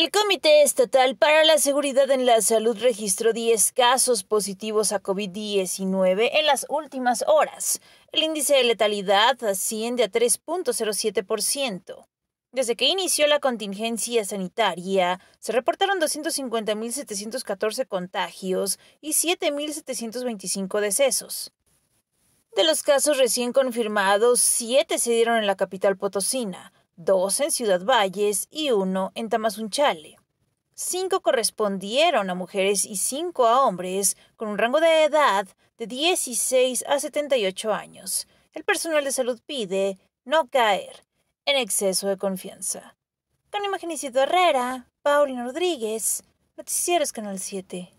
El Comité Estatal para la Seguridad en la Salud registró 10 casos positivos a COVID-19 en las últimas horas. El índice de letalidad asciende a 3.07%. Desde que inició la contingencia sanitaria, se reportaron 250.714 contagios y 7.725 decesos. De los casos recién confirmados, 7 se dieron en la capital potosina, dos en Ciudad Valles y uno en Tamazunchale. Cinco correspondieron a mujeres y cinco a hombres, con un rango de edad de 16 a 78 años. El personal de salud pide no caer en exceso de confianza. Con Isidro Herrera, Paulina Rodríguez, Noticieros Canal 7.